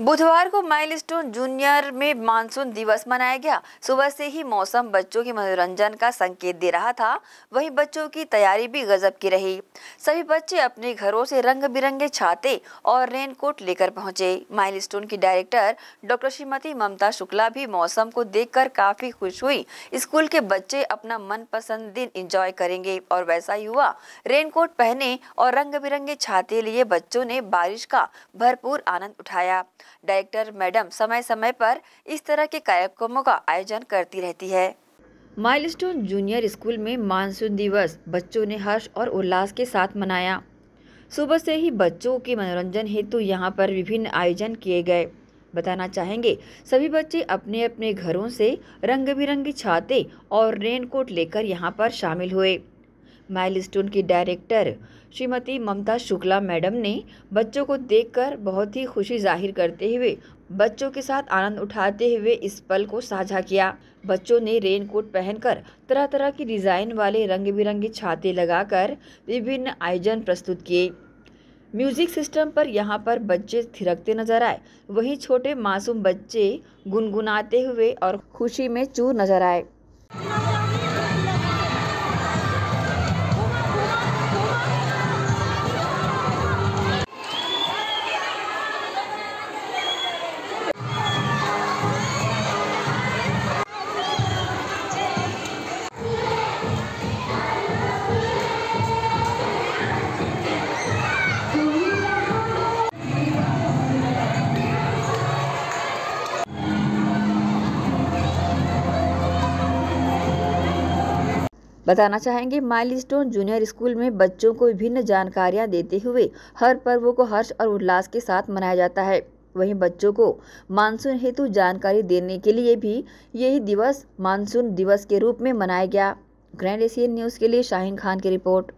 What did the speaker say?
बुधवार को milestone junior में मानसून दिवस मनाया गया सुबह से ही मौसम बच्चों के मनोरंजन का संकेत दे रहा था वहीं बच्चों की तैयारी भी गजब की रही सभी बच्चे अपने घरों से रंग बिरंगे छाते और रेनकोट लेकर पहुंचे माइलस्टोन की डायरेक्टर डॉक्टर श्रीमती ममता शुक्ला भी मौसम को देखकर काफी खुश हुई स्कूल के बच्चे अपना मन दिन इंजॉय करेंगे और वैसा ही हुआ रेनकोट पहने और रंग बिरंगे छाते लिए बच्चों ने बारिश का भरपूर आनंद उठाया डायरेक्टर मैडम समय समय पर इस तरह के कार्यक्रमों का आयोजन करती रहती है माइलस्टोन जूनियर स्कूल में मानसून दिवस बच्चों ने हर्ष और उल्लास के साथ मनाया सुबह से ही बच्चों के मनोरंजन हेतु यहाँ पर विभिन्न आयोजन किए गए बताना चाहेंगे सभी बच्चे अपने अपने घरों से रंग बिरंगी छाते और रेनकोट लेकर यहाँ पर शामिल हुए माइलस्टोन की डायरेक्टर श्रीमती ममता शुक्ला मैडम ने बच्चों को देखकर बहुत ही खुशी जाहिर करते हुए बच्चों के साथ आनंद उठाते हुए इस पल को साझा किया बच्चों ने रेनकोट पहनकर तरह तरह की डिज़ाइन वाले रंग बिरंगे छाते लगाकर विभिन्न आयोजन प्रस्तुत किए म्यूजिक सिस्टम पर यहाँ पर बच्चे थिरकते नजर आए वहीं छोटे मासूम बच्चे गुनगुनाते हुए और खुशी में चूर नजर आए बताना चाहेंगे माइलस्टोन जूनियर स्कूल में बच्चों को विभिन्न जानकारियां देते हुए हर पर्व को हर्ष और उल्लास के साथ मनाया जाता है वहीं बच्चों को मानसून हेतु जानकारी देने के लिए भी यही दिवस मानसून दिवस के रूप में मनाया गया ग्रैंड एशियन न्यूज़ के लिए शाहीन खान की रिपोर्ट